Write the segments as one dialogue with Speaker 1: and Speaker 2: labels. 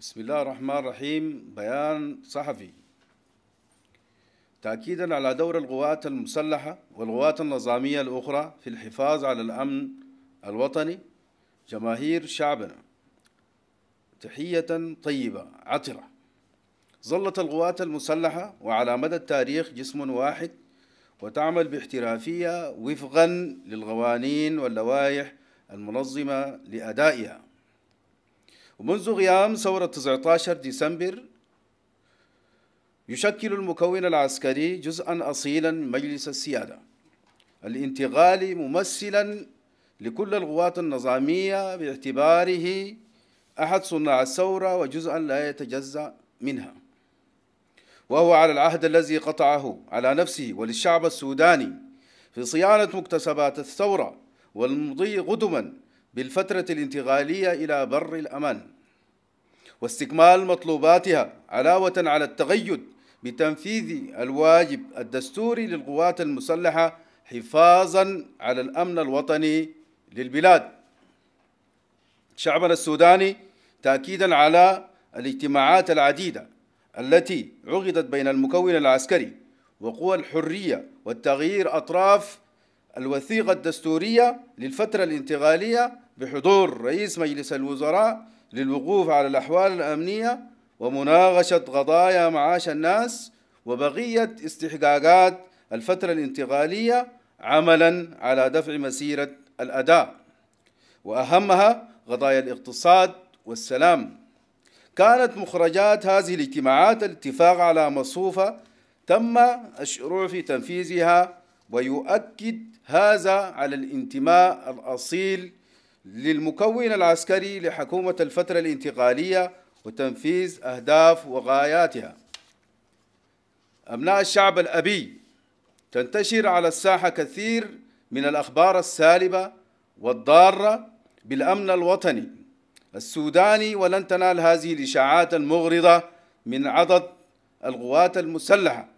Speaker 1: بسم الله الرحمن الرحيم بيان صحفي تأكيدا على دور القوات المسلحة والقوات النظامية الأخرى في الحفاظ على الأمن الوطني جماهير شعبنا تحية طيبة عطرة ظلت القوات المسلحة وعلى مدى التاريخ جسم واحد وتعمل باحترافية وفقا للقوانين واللوائح المنظمة لأدائها ومنذ غيام ثورة 19 ديسمبر يشكل المكون العسكري جزءا أصيلا من مجلس السيادة الانتقالي ممثلا لكل القوات النظامية باعتباره أحد صناع الثورة وجزءا لا يتجزأ منها وهو على العهد الذي قطعه على نفسه وللشعب السوداني في صيانة مكتسبات الثورة والمضي قدما بالفترة الانتقالية إلى بر الأمان واستكمال مطلوباتها علاوة على التقيد بتنفيذ الواجب الدستوري للقوات المسلحة حفاظا على الأمن الوطني للبلاد شعبنا السوداني تأكيدا على الاجتماعات العديدة التي عقدت بين المكون العسكري وقوى الحرية والتغيير أطراف الوثيقة الدستورية للفترة الانتقالية بحضور رئيس مجلس الوزراء للوقوف على الأحوال الأمنية ومناقشة قضايا معاش الناس وبقية استحقاقات الفترة الانتقالية عملا على دفع مسيرة الأداء وأهمها قضايا الاقتصاد والسلام كانت مخرجات هذه الاجتماعات الاتفاق على مصفوفة تم الشروع في تنفيذها ويؤكد هذا على الانتماء الأصيل للمكون العسكري لحكومة الفترة الانتقالية وتنفيذ أهداف وغاياتها أبناء الشعب الأبي تنتشر على الساحة كثير من الأخبار السالبة والضارة بالأمن الوطني السوداني ولن تنال هذه الإشاعات المغرضة من عدد القوات المسلحة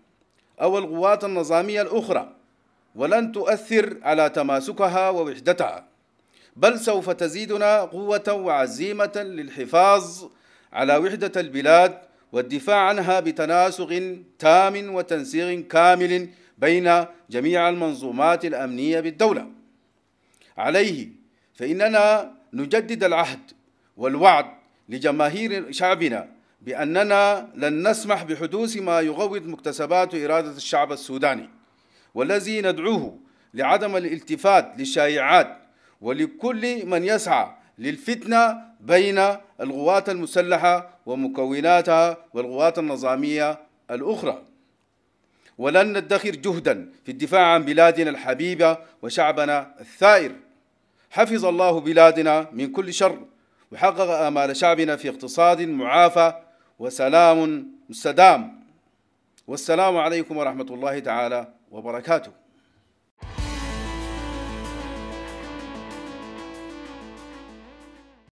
Speaker 1: أو القوات النظامية الأخرى ولن تؤثر على تماسكها ووحدتها بل سوف تزيدنا قوة وعزيمة للحفاظ على وحدة البلاد والدفاع عنها بتناسق تام وتنسيق كامل بين جميع المنظومات الأمنية بالدولة عليه فإننا نجدد العهد والوعد لجماهير شعبنا بأننا لن نسمح بحدوث ما يغوض مكتسبات إرادة الشعب السوداني والذي ندعوه لعدم الالتفات للشائعات ولكل من يسعى للفتنة بين الغوات المسلحة ومكوناتها والغوات النظامية الأخرى ولن ندخر جهدا في الدفاع عن بلادنا الحبيبة وشعبنا الثائر حفظ الله بلادنا من كل شر وحقق آمال شعبنا في اقتصاد معافى وسلام مستدام والسلام عليكم ورحمة الله تعالى وبركاته